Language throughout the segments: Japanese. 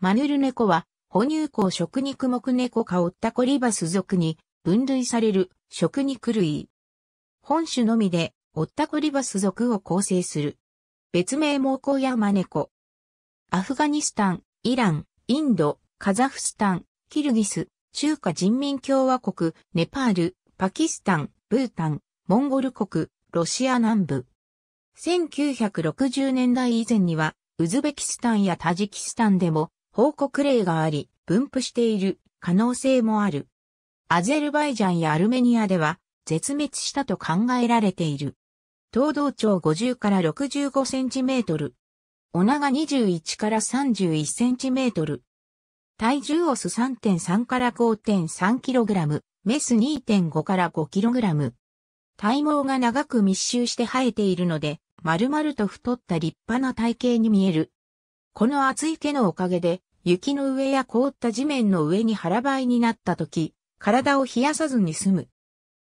マヌルネコは、哺乳口食肉目猫カオッタコリバス属に分類される食肉類。本種のみでオッタコリバス属を構成する。別名猛虎山マネコ。アフガニスタン、イラン、インド、カザフスタン、キルギス、中華人民共和国、ネパール、パキスタン、ブータン、モンゴル国、ロシア南部。1960年代以前には、ウズベキスタンやタジキスタンでも報告例があり、分布している可能性もある。アゼルバイジャンやアルメニアでは絶滅したと考えられている。東道長50から65センチメートル。お長21から31センチメートル。体重オス3.3から5.3キログラム。メス2.5から5キログラム。体毛が長く密集して生えているので、丸々と太った立派な体型に見える。この厚い毛のおかげで、雪の上や凍った地面の上に腹ばいになった時、体を冷やさずに済む。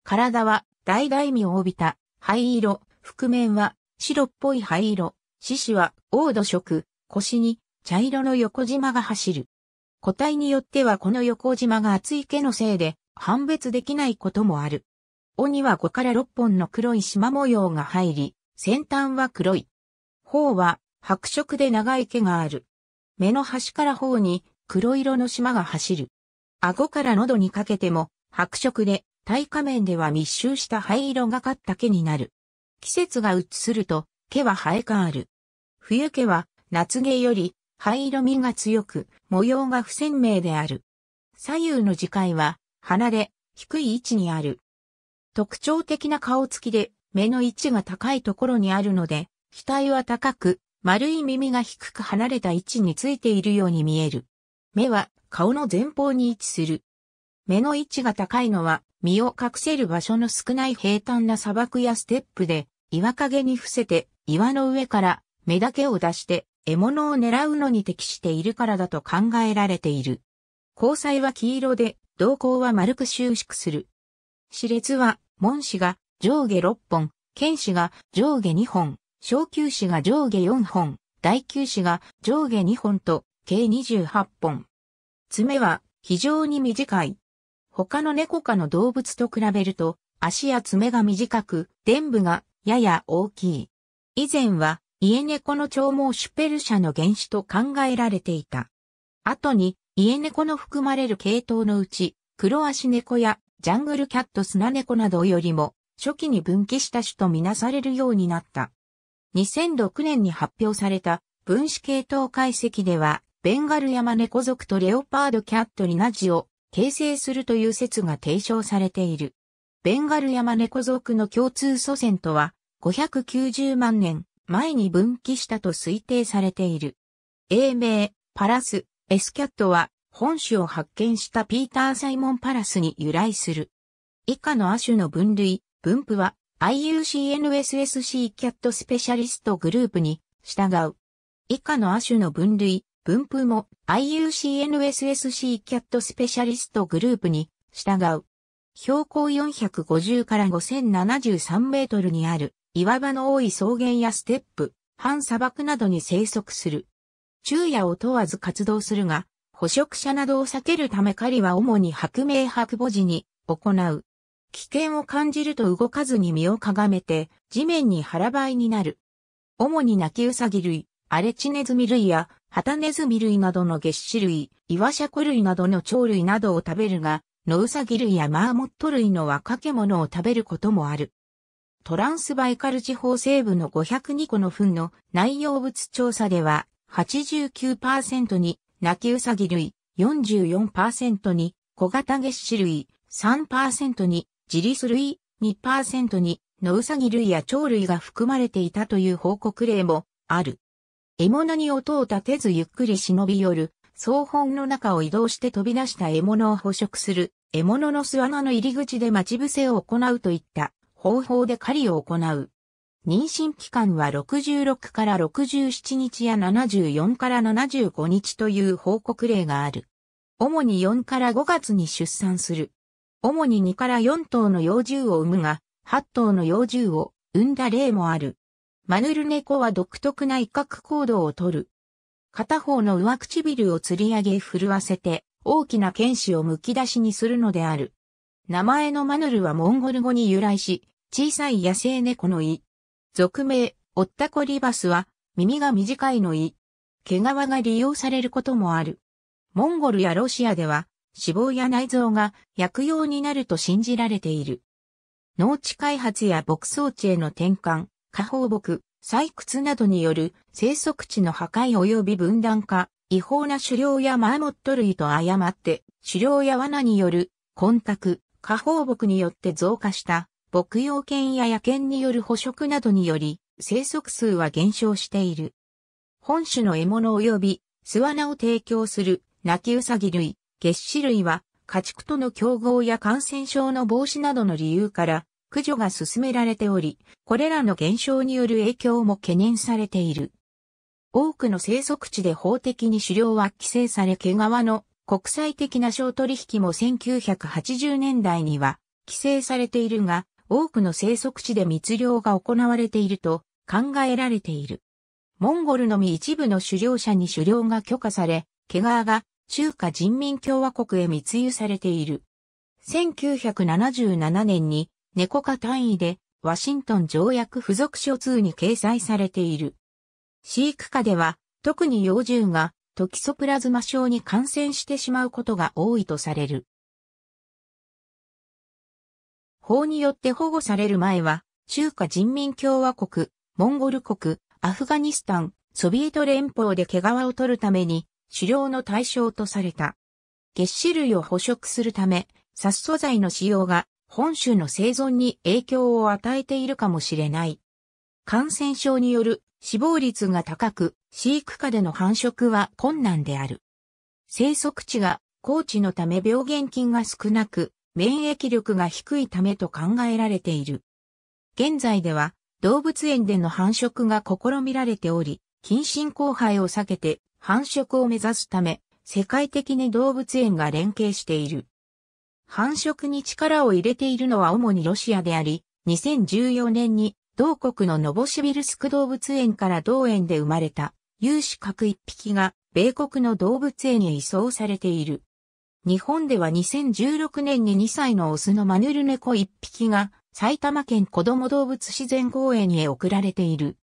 体は、大大味を帯びた、灰色、覆面は、白っぽい灰色、獅子は、黄土色、腰に、茶色の横縞が走る。個体によってはこの横縞が厚い毛のせいで、判別できないこともある。尾には5から6本の黒い縞模様が入り、先端は黒い。頬は白色で長い毛がある。目の端から頬に黒色の縞が走る。顎から喉にかけても白色で、体下面では密集した灰色がかった毛になる。季節が移すると毛は生え変わる。冬毛は夏毛より灰色味が強く模様が不鮮明である。左右の耳界は鼻で低い位置にある。特徴的な顔つきで目の位置が高いところにあるので額は高く丸い耳が低く離れた位置についているように見える。目は顔の前方に位置する。目の位置が高いのは身を隠せる場所の少ない平坦な砂漠やステップで岩陰に伏せて岩の上から目だけを出して獲物を狙うのに適しているからだと考えられている。交際は黄色で、瞳孔は丸く収縮する。歯列は、門歯が上下6本、剣歯が上下2本、小球子が上下4本、大球子が上下2本と計28本。爪は非常に短い。他の猫科の動物と比べると足や爪が短く、伝部がやや大きい。以前は家猫の長毛シュペル社の原種と考えられていた。後に家猫の含まれる系統のうち、黒足猫やジャングルキャット砂猫などよりも初期に分岐した種とみなされるようになった。2006年に発表された分子系統解析では、ベンガル山猫族とレオパードキャットリナジを形成するという説が提唱されている。ベンガル山猫族の共通祖先とは、590万年前に分岐したと推定されている。英名、パラス、エスキャットは、本種を発見したピーター・サイモン・パラスに由来する。以下の亜種の分類、分布は、IUCNSSC キャットスペシャリストグループに従う。以下の亜種の分類、分布も IUCNSSC キャットスペシャリストグループに従う。標高450から5073メートルにある岩場の多い草原やステップ、半砂漠などに生息する。昼夜を問わず活動するが、捕食者などを避けるため狩りは主に白明白母時に行う。危険を感じると動かずに身をかがめて、地面に腹ばいになる。主に泣きウサギ類、アレチネズミ類や、ハタネズミ類などの月種類、イワシャコ類などの鳥類などを食べるが、ノウサギ類やマーモット類の若け物を食べることもある。トランスバイカル地方西部の502個の糞の内容物調査では、89%に泣きウサギ類、44%に小型月種類、3%に自リス類2%にノウサギ類や鳥類が含まれていたという報告例もある。獲物に音を立てずゆっくり忍び寄る草本の中を移動して飛び出した獲物を捕食する、獲物の巣穴の入り口で待ち伏せを行うといった方法で狩りを行う。妊娠期間は66から67日や74から75日という報告例がある。主に4から5月に出産する。主に2から4頭の幼獣を産むが、8頭の幼獣を産んだ例もある。マヌルネコは独特な威嚇行動をとる。片方の上唇を吊り上げ震わせて、大きな剣士を剥き出しにするのである。名前のマヌルはモンゴル語に由来し、小さい野生猫の胃。俗名、オッタコリバスは、耳が短いの胃。毛皮が利用されることもある。モンゴルやロシアでは、脂肪や内臓が薬用になると信じられている。農地開発や牧草地への転換、下放牧、採掘などによる生息地の破壊及び分断化、違法な狩猟やマーモット類と誤って狩猟や罠による混濁、下放牧によって増加した牧羊犬や野犬による捕食などにより生息数は減少している。本種の獲物及び巣穴を提供する泣きウサギ類、月歯類は家畜との競合や感染症の防止などの理由から駆除が進められており、これらの減少による影響も懸念されている。多くの生息地で法的に狩猟は規制され毛皮の国際的な商取引も1980年代には規制されているが、多くの生息地で密漁が行われていると考えられている。モンゴルのみ一部の狩猟者に狩猟が許可され、毛皮が中華人民共和国へ密輸されている。1977年に猫科単位でワシントン条約付属書通に掲載されている。飼育下では特に幼獣がトキソプラズマ症に感染してしまうことが多いとされる。法によって保護される前は、中華人民共和国、モンゴル国、アフガニスタン、ソビエト連邦で毛皮を取るために、狩猟の対象とされた。月種類を捕食するため、殺素剤の使用が本種の生存に影響を与えているかもしれない。感染症による死亡率が高く、飼育下での繁殖は困難である。生息地が高地のため病原菌が少なく、免疫力が低いためと考えられている。現在では動物園での繁殖が試みられており、近親交配を避けて繁殖を目指すため、世界的に動物園が連携している。繁殖に力を入れているのは主にロシアであり、2014年に同国のノボシビルスク動物園から同園で生まれた有志各一匹が米国の動物園へ移送されている。日本では2016年に2歳のオスのマヌル猫一匹が埼玉県子ども動物自然公園へ送られている。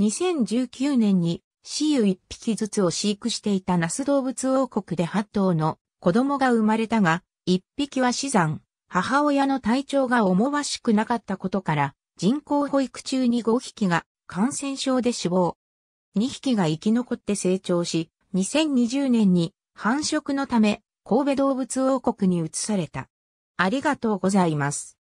2019年に死油一匹ずつを飼育していた那須動物王国で8頭の子供が生まれたが、一匹は死産、母親の体調が思わしくなかったことから、人工保育中に5匹が感染症で死亡。2匹が生き残って成長し、2020年に繁殖のため神戸動物王国に移された。ありがとうございます。